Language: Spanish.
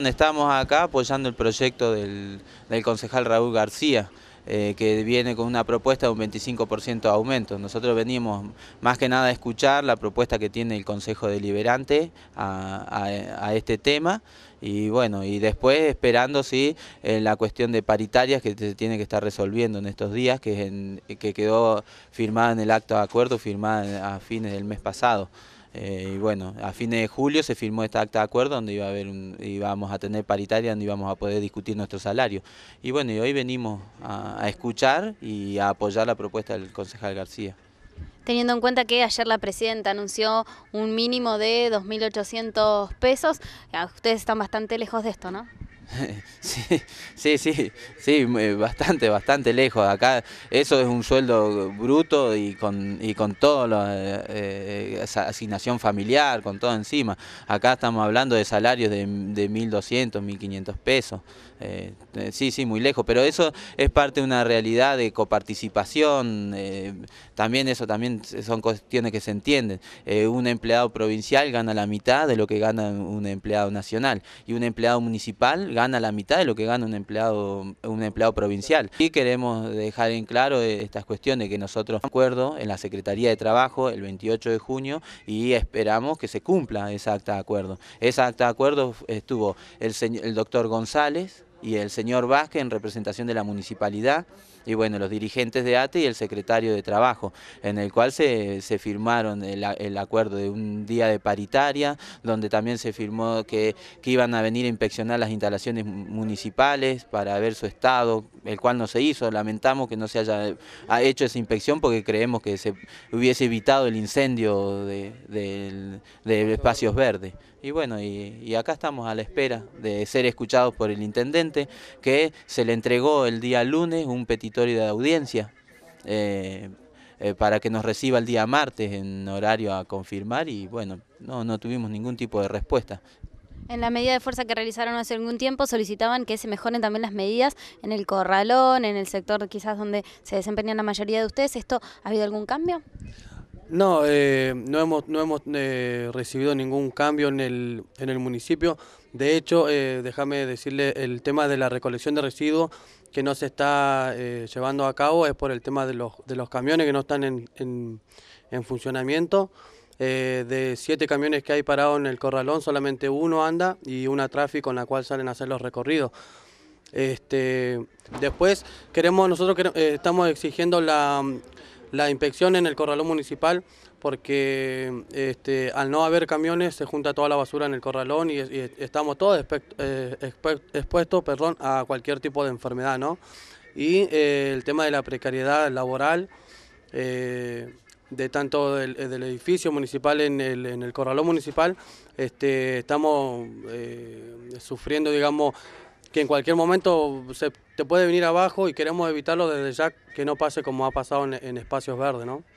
Estamos acá apoyando el proyecto del, concejal Raúl García, eh, que viene con una propuesta de un 25% de aumento. Nosotros venimos más que nada a escuchar la propuesta que tiene el Consejo Deliberante a, este tema y bueno, y después esperando eh, la cuestión de paritarias que se tiene que estar resolviendo en estos días, que quedó firmada en el acto de acuerdo, firmada a fines del mes pasado. Eh, y bueno, a fines de julio se firmó esta acta de acuerdo donde iba a haber íbamos a tener paritaria, donde íbamos a poder discutir nuestro salario. Y bueno, y hoy venimos a, a escuchar y a apoyar la propuesta del concejal García. Teniendo en cuenta que ayer la presidenta anunció un mínimo de 2.800 pesos, ustedes están bastante lejos de esto, ¿no? Sí, sí, sí, sí, eh, bastante, bastante lejos. Acá eso es un sueldo bruto y con, y con todo, eh, eh, asignación familiar, con todo encima. Acá estamos hablando de salarios de, de 1.200, 1.500 pesos. sí, sí, muy lejos, pero eso es parte de una realidad de coparticipación. también eso también son cuestiones que se entienden. un empleado provincial gana la mitad de lo que gana un empleado nacional y un empleado municipal gana la mitad de lo que gana un empleado, un empleado provincial. Y queremos dejar en claro estas cuestiones que nosotros acuerdo en la Secretaría de Trabajo el 28 de junio y esperamos que se cumpla ese acta de acuerdo. Esa acta de acuerdo estuvo el, señor, el doctor González, y el señor Vázquez en representación de la municipalidad y bueno, los dirigentes de ATE y el secretario de Trabajo, en el cual se, firmaron el, acuerdo de un día de paritaria, donde también se firmó que, iban a venir a inspeccionar las instalaciones municipales para ver su estado, el cual no se hizo, lamentamos que no se haya hecho esa inspección porque creemos que se hubiese evitado el incendio de, espacios verdes. Y bueno, y acá estamos a la espera de ser escuchados por el intendente, que se le entregó el día lunes un petitorio de audiencia eh, eh, para que nos reciba el día martes en horario a confirmar y bueno, no, no tuvimos ningún tipo de respuesta. En la medida de fuerza que realizaron hace algún tiempo, solicitaban que se mejoren también las medidas en el corralón, en el sector quizás donde se desempeñan la mayoría de ustedes. ¿Esto ha habido algún cambio? No, eh, no hemos, no hemos eh, recibido ningún cambio en el, en el municipio. De hecho, eh, déjame decirle, el tema de la recolección de residuos que no se está llevando a cabo es por el tema de los, de los camiones que no están en, en, funcionamiento. de siete camiones que hay parados en el corralón, solamente uno anda y una tráfico en la cual salen a hacer los recorridos. Este, después queremos nosotros que estamos exigiendo la la inspección en el corralón municipal porque este, al no haber camiones se junta toda la basura en el corralón y, estamos todos eh, expuestos perdón, a cualquier tipo de enfermedad. ¿no? Y eh, el tema de la precariedad laboral. Eh, de tanto del, edificio municipal en el, en el corralón municipal, este, estamos sufriendo, digamos, que en cualquier momento se te puede venir abajo y queremos evitarlo desde ya que no pase como ha pasado en, espacios verdes, ¿no?